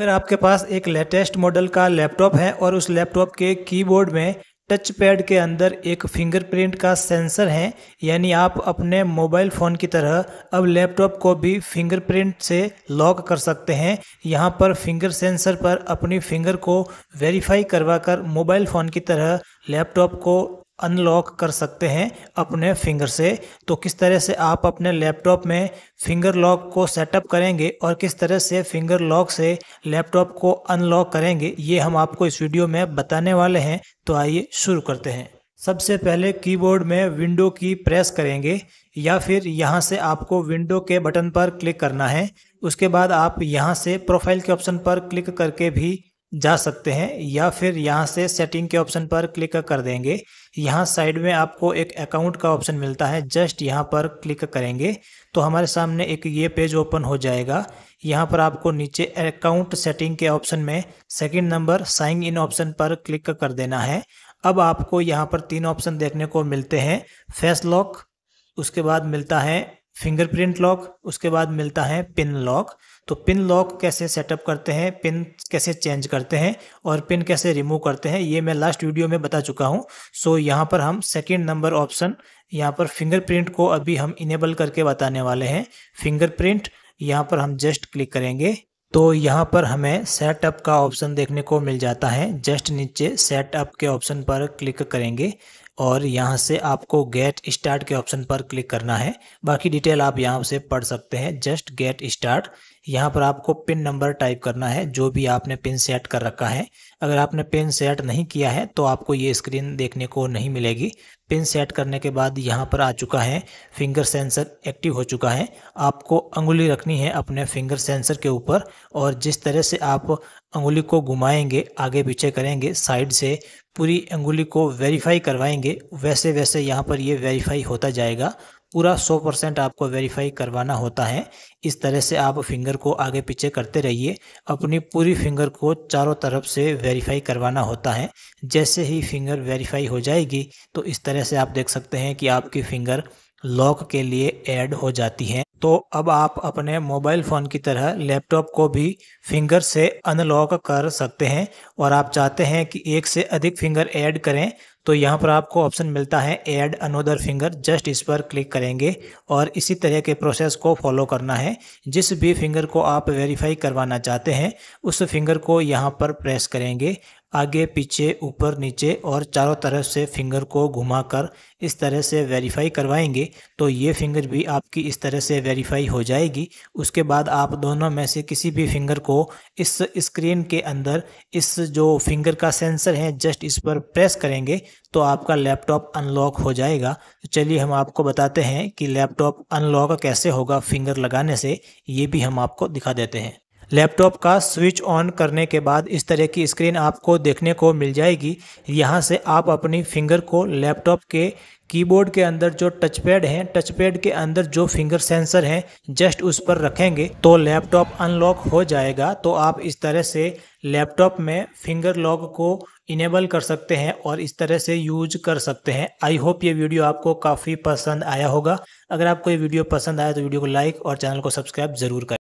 अगर आपके पास एक लेटेस्ट मॉडल का लैपटॉप है और उस लैपटॉप के कीबोर्ड में टच पैड के अंदर एक फिंगरप्रिंट का सेंसर है यानी आप अपने मोबाइल फ़ोन की तरह अब लैपटॉप को भी फिंगरप्रिंट से लॉक कर सकते हैं यहाँ पर फिंगर सेंसर पर अपनी फिंगर को वेरीफाई करवाकर मोबाइल फ़ोन की तरह लैपटॉप को अनलॉक कर सकते हैं अपने फिंगर से तो किस तरह से आप अपने लैपटॉप में फिंगर लॉक को सेटअप करेंगे और किस तरह से फिंगर लॉक से लैपटॉप को अनलॉक करेंगे ये हम आपको इस वीडियो में बताने वाले हैं तो आइए शुरू करते हैं सबसे पहले कीबोर्ड में विंडो की प्रेस करेंगे या फिर यहाँ से आपको विंडो के बटन पर क्लिक करना है उसके बाद आप यहाँ से प्रोफाइल के ऑप्शन पर क्लिक करके भी जा सकते हैं या फिर यहाँ से सेटिंग के ऑप्शन पर क्लिक कर देंगे यहाँ साइड में आपको एक अकाउंट का ऑप्शन मिलता है जस्ट यहाँ पर क्लिक करेंगे तो हमारे सामने एक ये पेज ओपन हो जाएगा यहाँ पर आपको नीचे अकाउंट सेटिंग के ऑप्शन में second number sign in option पर क्लिक कर देना है अब आपको यहाँ पर तीन ऑप्शन देखने को मिलते हैं फेस लॉक उसके बाद मिलता है फिंगरप्रिंट लॉक उसके बाद मिलता है पिन लॉक तो पिन लॉक कैसे सेटअप करते हैं पिन कैसे चेंज करते हैं और पिन कैसे रिमूव करते हैं ये मैं लास्ट वीडियो में बता चुका हूँ सो यहाँ पर हम सेकेंड नंबर ऑप्शन यहाँ पर फिंगरप्रिंट को अभी हम इनेबल करके बताने वाले हैं फिंगरप्रिंट यहाँ पर हम जस्ट क्लिक करेंगे तो यहाँ पर हमें सेटअप का ऑप्शन देखने को मिल जाता है जस्ट नीचे सेटअप के ऑप्शन पर क्लिक करेंगे और यहाँ से आपको गेट स्टार्ट के ऑप्शन पर क्लिक करना है बाकी डिटेल आप यहाँ से पढ़ सकते हैं जस्ट गेट स्टार्ट यहाँ पर आपको पिन नंबर टाइप करना है जो भी आपने पिन सेट कर रखा है अगर आपने पिन सेट नहीं किया है तो आपको ये स्क्रीन देखने को नहीं मिलेगी पिन सेट करने के बाद यहाँ पर आ चुका है फिंगर सेंसर एक्टिव हो चुका है आपको अंगुली रखनी है अपने फिंगर सेंसर के ऊपर और जिस तरह से आप अंगुली को घुमाएंगे आगे पीछे करेंगे साइड से पूरी अंगुली को वेरीफाई करवाएंगे वैसे वैसे यहाँ पर ये वेरीफाई होता जाएगा पूरा 100 परसेंट आपको वेरीफाई करवाना होता है इस तरह से आप फिंगर को आगे पीछे करते रहिए अपनी पूरी फिंगर को चारों तरफ से वेरीफाई करवाना होता है जैसे ही फिंगर वेरीफाई हो जाएगी तो इस तरह से आप देख सकते हैं कि आपकी फिंगर लॉक के लिए ऐड हो जाती है तो अब आप अपने मोबाइल फ़ोन की तरह लैपटॉप को भी फिंगर से अनलॉक कर सकते हैं और आप चाहते हैं कि एक से अधिक फिंगर ऐड करें तो यहाँ पर आपको ऑप्शन मिलता है ऐड अनोदर फिंगर जस्ट इस पर क्लिक करेंगे और इसी तरह के प्रोसेस को फॉलो करना है जिस भी फिंगर को आप वेरीफाई करवाना चाहते हैं उस फिंगर को यहाँ पर प्रेस करेंगे आगे पीछे ऊपर नीचे और चारों तरफ से फिंगर को घुमाकर इस तरह से वेरीफाई करवाएंगे तो ये फिंगर भी आपकी इस तरह से वेरीफाई हो जाएगी उसके बाद आप दोनों में से किसी भी फिंगर को इस स्क्रीन के अंदर इस जो फिंगर का सेंसर है जस्ट इस पर प्रेस करेंगे तो आपका लैपटॉप अनलॉक हो जाएगा तो चलिए हम आपको बताते हैं कि लैपटॉप अनलॉक कैसे होगा फिंगर लगाने से ये भी हम आपको दिखा देते हैं लैपटॉप का स्विच ऑन करने के बाद इस तरह की स्क्रीन आपको देखने को मिल जाएगी यहाँ से आप अपनी फिंगर को लैपटॉप के कीबोर्ड के अंदर जो टचपैड हैं है के अंदर जो फिंगर सेंसर है जस्ट उस पर रखेंगे तो लैपटॉप अनलॉक हो जाएगा तो आप इस तरह से लैपटॉप में फिंगर लॉक को इनेबल कर सकते हैं और इस तरह से यूज कर सकते हैं आई होप ये वीडियो आपको काफ़ी पसंद आया होगा अगर आपको ये वीडियो पसंद आया तो वीडियो को लाइक और चैनल को सब्सक्राइब जरूर करें